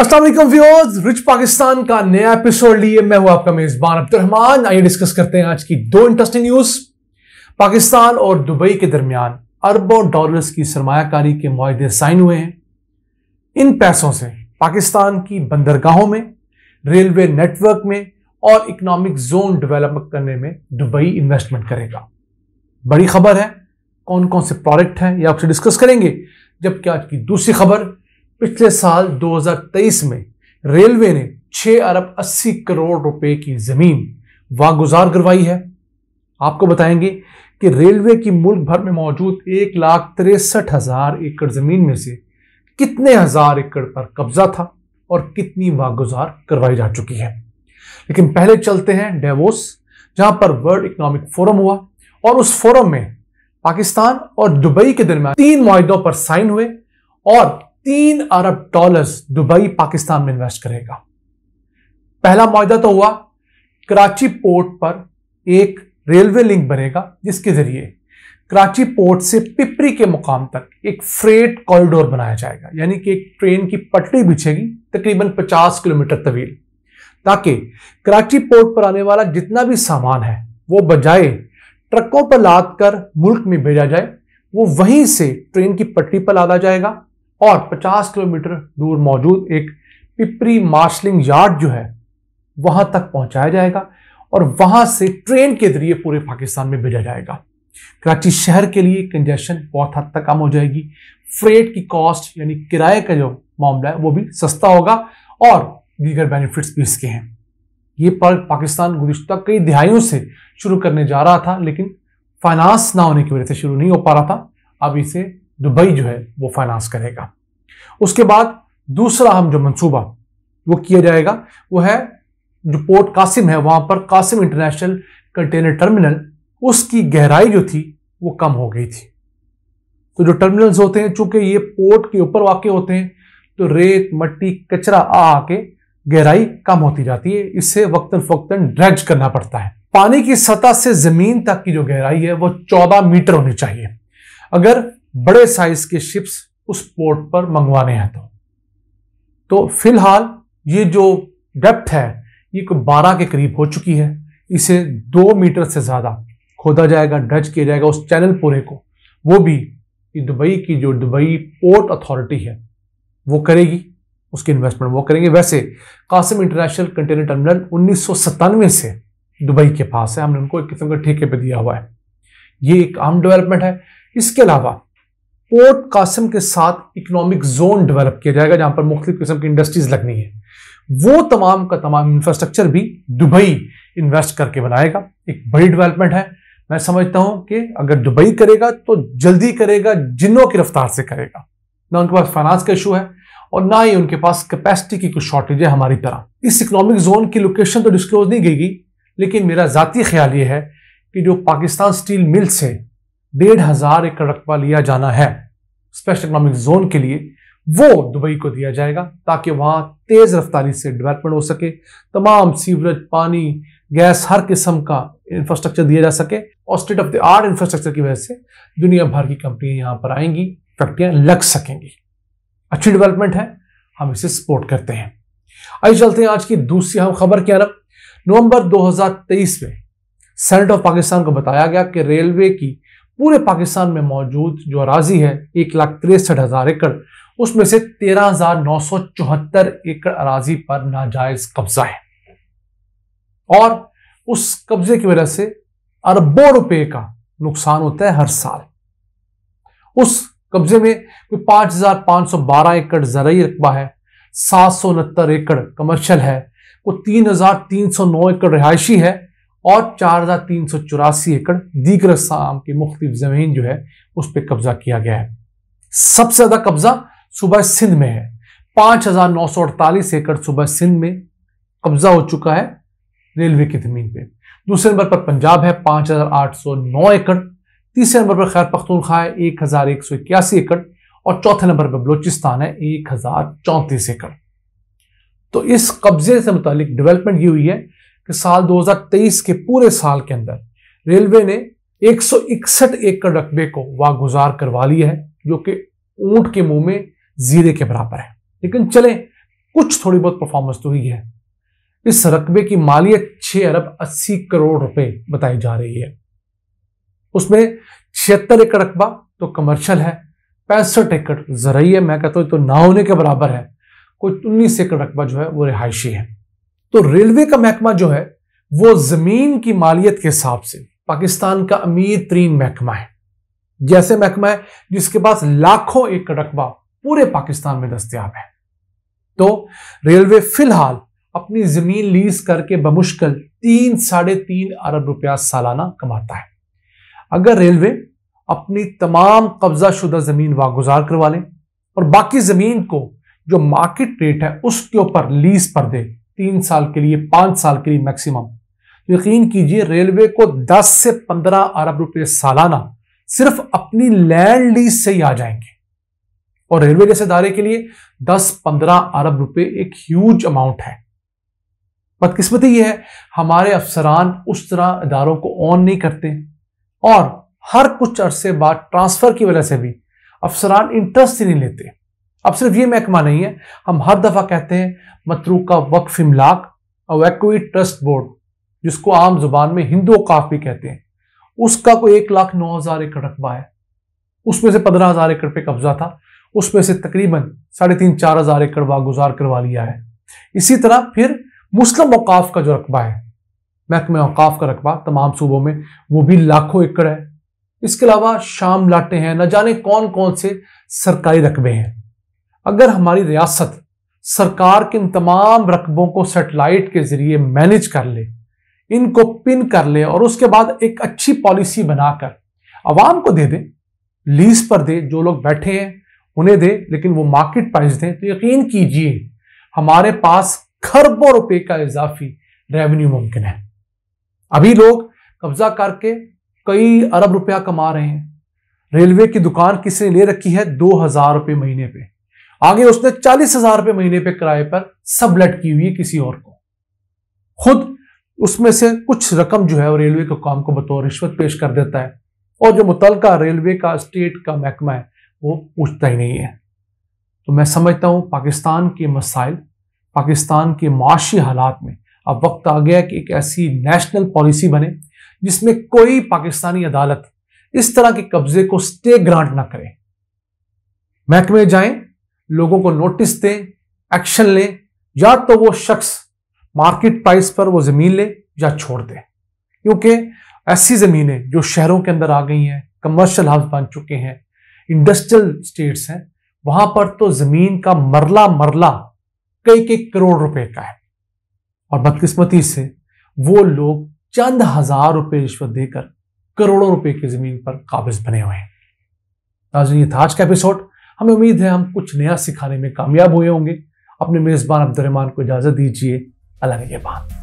Aslam views rich Pakistan का नया episode लिए मैं हूं आपका मेजबान अब्दुलरहमान आइए डिस्कस करते हैं आज की दो इंटरेस्टिंग न्यूज पाकिस्तान और दुबई के दरमियान अरबों डॉलर्स की सरमाकारी के माहे साइन हुए हैं इन पैसों से पाकिस्तान की बंदरगाहों में रेलवे नेटवर्क में और इकोनॉमिक जोन डेवलप करने में दुबई इन्वेस्टमेंट करेगा बड़ी खबर है कौन कौन से प्रोडक्ट हैं यह आपसे डिस्कस करेंगे जबकि आज की दूसरी खबर पिछले साल 2023 में रेलवे ने 6 अरब 80 करोड़ रुपए की जमीन वागुजार करवाई है आपको बताएंगे कि रेलवे की मुल्क भर में मौजूद एक लाख तिरसठ हजार एकड़ जमीन में से कितने हजार एकड़ पर कब्जा था और कितनी वागुजार करवाई जा चुकी है लेकिन पहले चलते हैं डेवोस जहां पर वर्ल्ड इकोनॉमिक फोरम हुआ और उस फोरम में पाकिस्तान और दुबई के दरमियान तीन माहों पर साइन हुए और तीन अरब डॉलर्स दुबई पाकिस्तान में इन्वेस्ट करेगा पहला मुआदा तो हुआ कराची पोर्ट पर एक रेलवे लिंक बनेगा जिसके जरिए कराची पोर्ट से पिपरी के मुकाम तक एक फ्रेट कॉरिडोर बनाया जाएगा यानी कि एक ट्रेन की पटरी बिछेगी तकरीबन 50 किलोमीटर तवील ताकि कराची पोर्ट पर आने वाला जितना भी सामान है वो बजाय ट्रकों पर लाद कर मुल्क में भेजा जाए वो वहीं से ट्रेन की पटरी पर लादा जाएगा और 50 किलोमीटर दूर मौजूद एक पिपरी मार्शलिंग यार्ड जो है वहां तक पहुंचाया जाएगा और वहां से ट्रेन के जरिए पूरे पाकिस्तान में भेजा जाएगा कराची शहर के लिए कंजेशन बहुत हद तक कम हो जाएगी फ्रेट की कॉस्ट यानी किराए का जो मामला है वो भी सस्ता होगा और दीगर बेनिफिट्स भी इसके हैं ये पर पाकिस्तान गुजशत कई दिहाइयों से शुरू करने जा रहा था लेकिन फाइनेंस ना होने की वजह से शुरू नहीं हो पा रहा था अब इसे दुबई जो है वो फाइनेंस करेगा उसके बाद दूसरा हम जो मंसूबा वो किया जाएगा वो है जो पोर्ट कासिम है वहां पर कासिम इंटरनेशनल कंटेनर टर्मिनल उसकी गहराई जो थी वो कम हो गई थी तो जो टर्मिनल्स होते हैं चूंकि ये पोर्ट के ऊपर वाक़ होते हैं तो रेत मट्टी कचरा आ आके गहराई कम होती जाती है इससे वक्तन फ़क्तन ड्रेज करना पड़ता है पानी की सतह से ज़मीन तक की जो गहराई है वो 14 मीटर होनी चाहिए अगर बड़े साइज के शिप्स उस पोर्ट पर मंगवाने हैं तो तो फिलहाल ये जो डेप्थ है ये बारह के करीब हो चुकी है इसे दो मीटर से ज़्यादा खोदा जाएगा डच किया जाएगा उस चैनल पूरे को वो भी दुबई की जो दुबई पोर्ट अथॉरिटी है वो करेगी उसकी इन्वेस्टमेंट वो करेंगे वैसे कासिम इंटरनेशनल कंटेनर टर्मिनल उन्नीस से दुबई के पास है हमने उनको एक किस्म का ठेके पे दिया हुआ है ये एक आम डेवलपमेंट है इसके अलावा पोर्ट कासम के साथ इकोनॉमिक जोन डेवलप किया जाएगा जहां पर मुख्तु किस्म की इंडस्ट्रीज लगनी है वो तमाम का तमाम इंफ्रास्ट्रक्चर भी दुबई इन्वेस्ट करके बनाएगा एक बड़ी डेवलपमेंट है मैं समझता हूं कि अगर दुबई करेगा तो जल्दी करेगा जिनों की रफ्तार से करेगा ना उनके पास फाइनेंस का इशू है और ना ही उनके पास कैपेसिटी की कुछ शॉर्टेज है हमारी तरह इस इकोनॉमिक जोन की लोकेशन तो डिस्क्लोज नहीं गई लेकिन मेरा ज़ाती ख्याल ये है कि जो पाकिस्तान स्टील मिल्स है डेढ़ हजार एकड़ रकबा लिया जाना है स्पेशल इकोनॉमिक जोन के लिए वो दुबई को दिया जाएगा ताकि वहां तेज़ रफ्तारी से डेवलपमेंट हो सके तमाम सीवरेज पानी गैस हर किस्म का इंफ्रास्ट्रक्चर दिया जा सके और state of the art infrastructure की वजह से दुनिया भर की कंपनियां यहां पर आएंगी फैक्ट्रियां लग सकेंगी अच्छी डेवलपमेंट है हम इसे सपोर्ट करते हैं आइए चलते हैं आज की दूसरी हम खबर की अरब नवंबर 2023 में सेनेट ऑफ पाकिस्तान को बताया गया कि रेलवे की पूरे पाकिस्तान में मौजूद जो अराजी है एक लाख तिरसठ हजार एकड़ उसमें से तेरह हजार नौ सौ चौहत्तर एकड़ अराजी पर नाजायज कब्जा है और उस कब्जे की वजह से अरबों रुपए का नुकसान होता है हर साल उस कब्जे में कोई पांच हजार पांच सौ बारह एकड़ जरिए रकबा है सात सौ उनहत्तर एकड़ कमर्शियल है कोई तीन हजार तीन सौ नौ एकड़ रिहायशी है और चार हज़ार तीन सौ चौरासी एकड़ दीगर शाम की मुख्त ज़मीन जो है उस पर कब्ज़ा किया गया है सबसे ज़्यादा कब्ज़ा सुबह सिंध में है पांच हज़ार नौ सौ अड़तालीस एकड़ सुबह सिंध में कब्ज़ा हो चुका है रेलवे की ज़मीन पे दूसरे नंबर पर पंजाब है पांच हज़ार आठ सौ नौ एकड़ तीसरे नंबर पर खैर पख्तूनख्वा है एक हज़ार एक सौ इक्यासी एकड़ और चौथे नंबर पर बलोचिस्तान है एक हज़ार चौंतीस एकड़ तो इस कब्जे से मुतालिक डेवलपमेंट ये हुई है कि साल 2023 के पूरे साल के अंदर रेलवे ने 161 एकड़ रकबे को वागुजार करवा लिया है जो कि ऊंट के मुंह में जीरे के बराबर है लेकिन चले कुछ थोड़ी बहुत परफॉर्मेंस तो हुई है इस रकबे की मालियत 6 अरब 80 करोड़ रुपए बताई जा रही है उसमें छिहत्तर एकड़ रकबा तो कमर्शियल है पैंसठ एकड़ जरिए मैं कहता हूँ तो ना होने के बराबर है कोई उन्नीस एकड़ रकबा जो है वो रिहायशी है तो रेलवे का महकमा जो है वो जमीन की मालियत के हिसाब से पाकिस्तान का अमीर तरीन महकमा है जैसे महकमा है जिसके पास लाखों एकड़ रकबा पूरे पाकिस्तान में दस्तियाब है तो रेलवे फिलहाल अपनी जमीन लीज करके बमुश्किल तीन साढ़े तीन अरब रुपया सालाना कमाता है अगर रेलवे अपनी तमाम कब्जा शुदा जमीन वागुजार करवा लें और बाकी जमीन को जो मार्केट रेट है उसके ऊपर लीज पर दे तीन साल के लिए पांच साल के लिए मैक्सिमम यकीन कीजिए रेलवे को 10 से 15 अरब रुपए सालाना सिर्फ अपनी लैंड लीज से ही आ जाएंगे और रेलवे जैसे दायरे के लिए 10-15 अरब रुपए एक ह्यूज अमाउंट है बदकिस्मती यह है हमारे अफसरान उस तरह इदारों को ऑन नहीं करते और हर कुछ अरसे बाद ट्रांसफर की वजह से भी अफसरान इंटरेस्ट ही नहीं लेते अब सिर्फ ये महकमा नहीं है हम हर दफ़ा कहते हैं मतरू का वक्फ इमलाक और ट्रस्ट बोर्ड जिसको आम जुबान में हिंदू काफ भी कहते हैं उसका कोई एक लाख नौ हज़ार एकड़ रकबा है उसमें से पंद्रह हज़ार एकड़ पे कब्जा था उसमें से तकरीबन साढ़े तीन चार हज़ार एकड़ वागुजार करवा लिया है इसी तरह फिर मुस्लिम अवकाफ का जो रकबा है महकमे अवकाफ का रकबा तमाम सूबों में वो भी लाखों एकड़ है इसके अलावा शाम लाटे हैं न जाने कौन कौन से सरकारी रकबे हैं अगर हमारी रियासत सरकार के इन तमाम रकबों को सेटेलाइट के जरिए मैनेज कर ले इनको पिन कर ले और उसके बाद एक अच्छी पॉलिसी बनाकर आवाम को दे दें लीज पर दे जो लोग बैठे हैं उन्हें दे लेकिन वो मार्केट प्राइस दें तो यकीन कीजिए हमारे पास खरबों रुपए का इजाफी रेवेन्यू मुमकिन है अभी लोग कब्जा करके कई अरब रुपया कमा रहे हैं रेलवे की दुकान किसने ले रखी है दो हजार रुपये महीने पे आगे उसने चालीस हजार रुपये महीने पे किराए पर सबलेट की हुई है किसी और को खुद उसमें से कुछ रकम जो है वो रेलवे के काम को बतौर रिश्वत पेश कर देता है और जो मुतलका रेलवे का स्टेट का महकमा है वो पूछता ही नहीं है तो मैं समझता हूं पाकिस्तान के मसाइल पाकिस्तान के माशी हालात में अब वक्त आ गया कि एक ऐसी नेशनल पॉलिसी बने जिसमें कोई पाकिस्तानी अदालत इस तरह के कब्जे को स्टे ग्रांट ना करे महकमे जाएं लोगों को नोटिस दें एक्शन लें या तो वो शख्स मार्केट प्राइस पर वो ज़मीन ले या छोड़ दे क्योंकि ऐसी ज़मीनें जो शहरों के अंदर आ गई हैं कमर्शियल हाउस बन चुके हैं इंडस्ट्रियल स्टेट्स हैं वहां पर तो ज़मीन का मरला मरला कई कई करोड़ रुपए का है और बदकिस्मती से वो लोग चंद हजार रुपए रिश्वत देकर करोड़ों रुपए की ज़मीन पर काबिज बने हुए हैं ये था आज का एपिसोड हमें उम्मीद है हम कुछ नया सिखाने में कामयाब हुए होंगे अपने मेज़बान अब्दुलरहमान को इजाज़त दीजिए अल्लाह ने के बाद